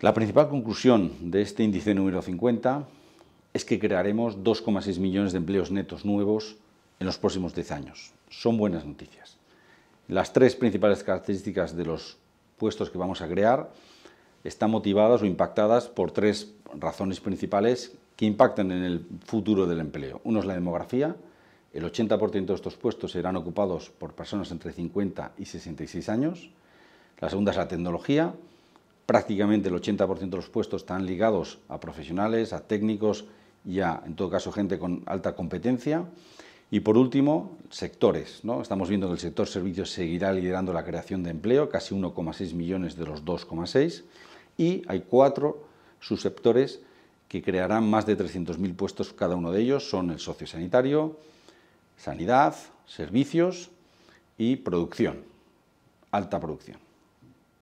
La principal conclusión de este índice número 50 es que crearemos 2,6 millones de empleos netos nuevos en los próximos 10 años. Son buenas noticias. Las tres principales características de los puestos que vamos a crear están motivadas o impactadas por tres razones principales que impactan en el futuro del empleo. Uno es la demografía. El 80% de estos puestos serán ocupados por personas entre 50 y 66 años. La segunda es la tecnología prácticamente el 80% de los puestos están ligados a profesionales, a técnicos y a, en todo caso, gente con alta competencia. Y por último, sectores. ¿no? Estamos viendo que el sector servicios seguirá liderando la creación de empleo, casi 1,6 millones de los 2,6. Y hay cuatro subsectores que crearán más de 300.000 puestos cada uno de ellos. Son el sociosanitario, sanidad, servicios y producción, alta producción.